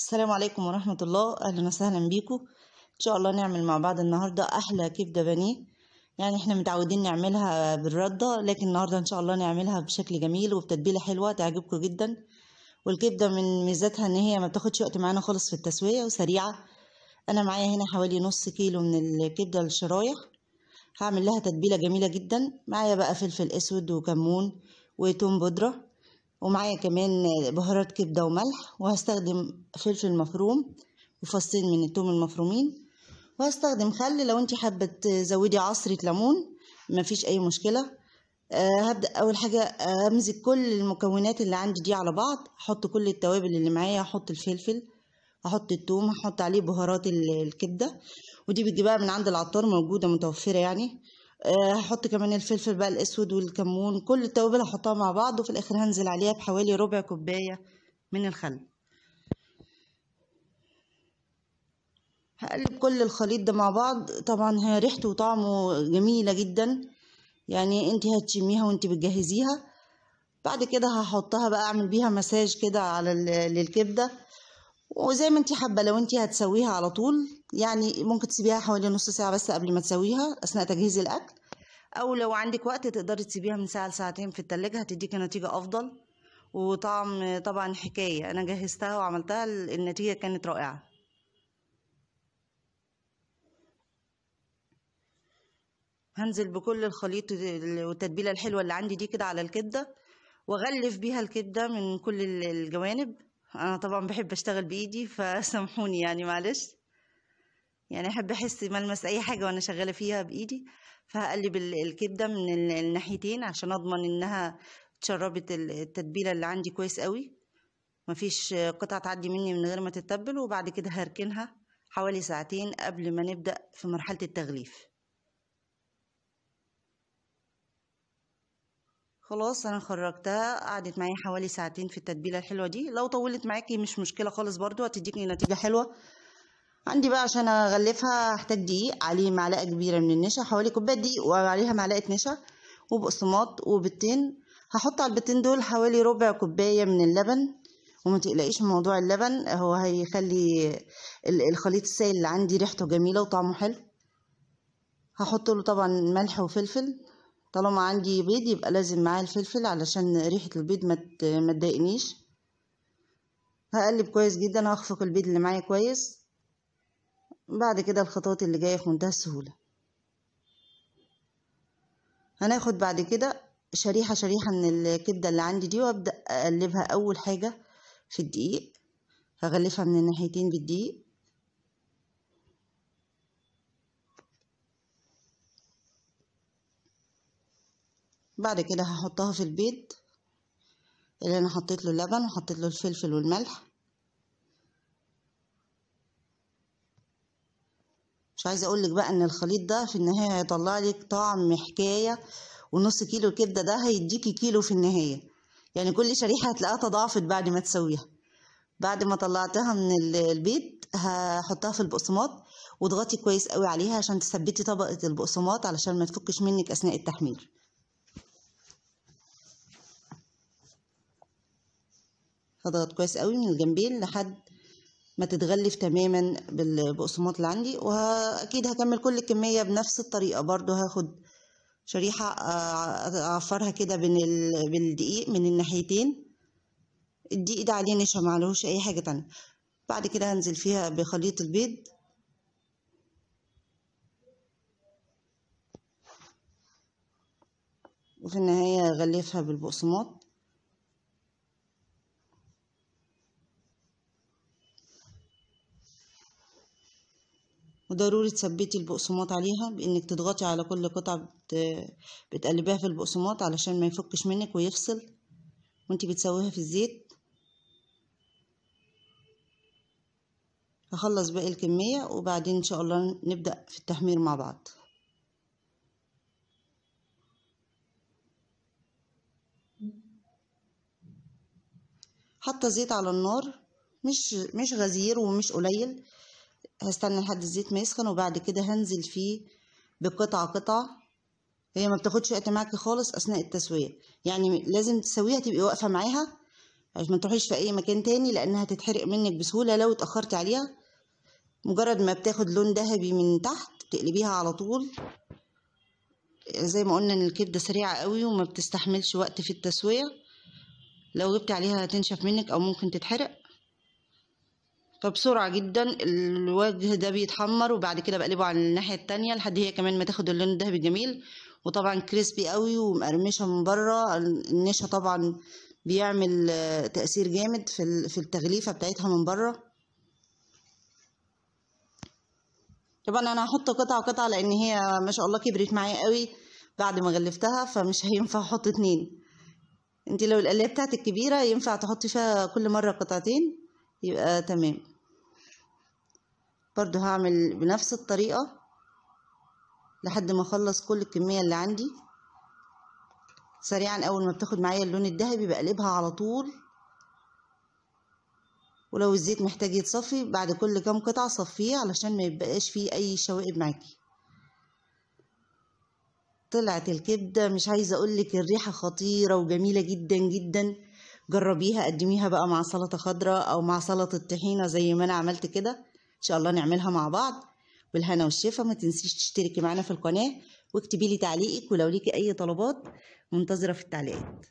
السلام عليكم ورحمة الله أهلا وسهلا بيكم إن شاء الله نعمل مع بعض النهاردة أحلى كبدة بانيه يعني احنا متعودين نعملها بالردة لكن النهاردة إن شاء الله نعملها بشكل جميل وبتتبيلة حلوة تعجبكم جدا والكبدة من ميزاتها إن هي ما بتاخدش وقت معانا خالص في التسوية وسريعة أنا معايا هنا حوالي نص كيلو من الكبدة الشرايح هعمل لها تتبيلة جميلة جدا معايا بقى فلفل أسود وكمون وتوم بودرة ومعايا كمان بهارات كبدة وملح وهستخدم فلفل مفروم وفصين من التوم المفرومين وهستخدم خل لو انت حابة تزودي عصرة ليمون مفيش اي مشكلة آه، هبدأ اول حاجة امزج آه، كل المكونات اللي عندي دي على بعض احط كل التوابل اللي معايا احط الفلفل احط التوم احط عليه بهارات الكبدة ودي بتجيبها من عند العطار موجودة متوفرة يعني آه، هحط كمان الفلفل بقى الاسود والكمون كل التوابل هحطها مع بعض وفي الاخر هنزل عليها بحوالي ربع كوبايه من الخل هقلب كل الخليط ده مع بعض طبعا هي ريحته وطعمه جميله جدا يعني انت هتشميها وانت بتجهزيها بعد كده هحطها بقى اعمل بيها مساج كده على للكبده وزي ما انت حابه لو انت هتسويها على طول يعني ممكن تسيبيها حوالي نص ساعة بس قبل ما تسويها أثناء تجهيز الأكل أو لو عندك وقت تقدري تسيبيها من ساعة لساعتين في التلاجة هتديكي نتيجة أفضل وطعم طبعا حكاية أنا جهزتها وعملتها النتيجة كانت رائعة هنزل بكل الخليط والتتبيلة الحلوة اللي عندي دي كده على الكبدة وأغلف بيها الكبدة من كل الجوانب أنا طبعا بحب أشتغل بإيدي فسامحوني يعني معلش يعني احب احس ملمس اي حاجه وانا شغاله فيها بايدي فهقلب الكبده من الناحيتين عشان اضمن انها اتشربت التتبيله اللي عندي كويس قوي مفيش قطعه تعدي مني من غير ما تتبل وبعد كده هركنها حوالي ساعتين قبل ما نبدا في مرحله التغليف خلاص انا خرجتها قعدت معايا حوالي ساعتين في التتبيله الحلوه دي لو طولت معاكي مش مشكله خالص برضو هتديكي نتيجه حلوه عندي بقى عشان اغلفها هحتاج دقيق عليه معلقه كبيره من النشا حوالي كوبايه دقيق وعليها معلقه نشا وبقسماط وبيضتين هحط على البيضتين دول حوالي ربع كوبايه من اللبن وما تقلقيش من موضوع اللبن هو هيخلي الخليط السائل اللي عندي ريحته جميله وطعمه حلو هحط له طبعا ملح وفلفل طالما عندي بيض يبقى لازم معاه الفلفل علشان ريحه البيض ما تضايقنيش هقلب كويس جدا هخفق البيض اللي معايا كويس بعد كده الخطوات اللي جاية في منتهى السهولة هناخد بعد كده شريحة شريحة من الكبدة اللي عندي دي وابدأ اقلبها اول حاجة في الدقيق هغلفها من الناحيتين بالدقيق بعد كده هحطها في البيض اللي انا حطيت له اللبن وحطيت له الفلفل والملح مش عايزه اقول لك بقى ان الخليط ده في النهايه هيطلع لك طعم حكايه ونص كيلو كبده ده هيديكي كيلو في النهايه يعني كل شريحه هتلاقيها تضاعفت بعد ما تسويها بعد ما طلعتها من البيت هحطها في البقسماط واضغطي كويس قوي عليها عشان تثبتي طبقه البقسماط علشان ما تفكش منك اثناء التحمير هضغط كويس قوي من الجنبين لحد ما تتغلف تماما بالبقسماط اللي عندي واكيد هكمل كل الكميه بنفس الطريقه برضو هاخد شريحه آه، اعفرها كده بالدقيق من الناحيتين الدقيق ده عليه نشا معلهوش اي حاجه تانية بعد كده هنزل فيها بخليط البيض وفي النهايه هغلفها بالبقسماط وضروري تثبتي البقسماط عليها بانك تضغطي على كل قطعة بتقلبيها في البقسماط علشان ما يفكش منك ويفصل وانتي بتسويها في الزيت هخلص باقي الكمية وبعدين ان شاء الله نبدأ في التحمير مع بعض حاطه زيت على النار مش مش غزير ومش قليل هستنى لحد الزيت ما يسخن وبعد كده هنزل فيه بقطعة قطعة هي ما بتاخدش وقت معاكي خالص اثناء التسوية يعني لازم تسويها تبقي واقفة معاها عشان ما تروحيش في اي مكان تاني لانها هتتحرق منك بسهولة لو اتأخرتي عليها مجرد ما بتاخد لون ذهبي من تحت بتقلبيها على طول زي ما قلنا ان الكبدة سريعة قوي وما بتستحملش وقت في التسوية لو جبت عليها هتنشف منك او ممكن تتحرق فبسرعة جدا الوجه ده بيتحمر وبعد كده بقلبه على الناحية التانية لحد هي كمان ما تاخد اللون الدهبي الجميل وطبعا كريسبي قوي ومقرمشة من بره النشا طبعا بيعمل تأثير جامد في التغليفة بتاعتها من بره طبعا انا هحط قطعه وقطعه لان هي ما شاء الله كبرت معايا قوي بعد ما غلفتها فمش هينفع احط اتنين انت لو القلايه بتاعتك كبيره ينفع تحطي فيها كل مره قطعتين يبقى تمام برضو هعمل بنفس الطريقة لحد ما اخلص كل الكمية اللي عندي سريعا اول ما بتاخد معايا اللون الذهبي بقلبها على طول ولو الزيت محتاج يتصفي بعد كل كام قطعة صفيه علشان ما يبقاش فيه اي شوائب معاكي طلعت الكبدة مش عايزة اقولك الريحة خطيرة وجميلة جدا جدا جربيها قدميها بقى مع سلطة خضراء او مع سلطة طحينة زي ما انا عملت كده ان شاء الله نعملها مع بعض بالهنا والشفا ما تنسيش تشتركي معنا في القناه واكتبي لي تعليقك ولو ليكي اي طلبات منتظره في التعليقات